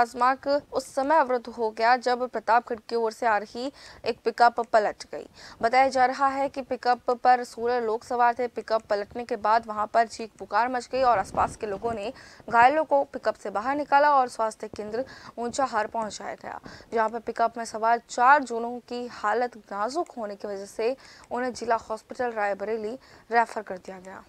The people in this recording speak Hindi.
राजमार्ग उस समय अवरुद्ध हो गया जब प्रतापगढ़ की ओर से आ रही एक पिकअप पलट गई बताया जा रहा है कि पिकअप पर सोलह लोग सवार थे पिकअप पलटने के बाद वहां पर चीख पुकार मच गई और आसपास के लोगों ने घायलों को पिकअप से बाहर निकाला और स्वास्थ्य केंद्र ऊंचा हार पहुंचाया गया जहां पर पिकअप में सवार चार जोनों की हालत नाजुक होने की वजह से उन्हें जिला हॉस्पिटल रायबरेली रेफर कर दिया गया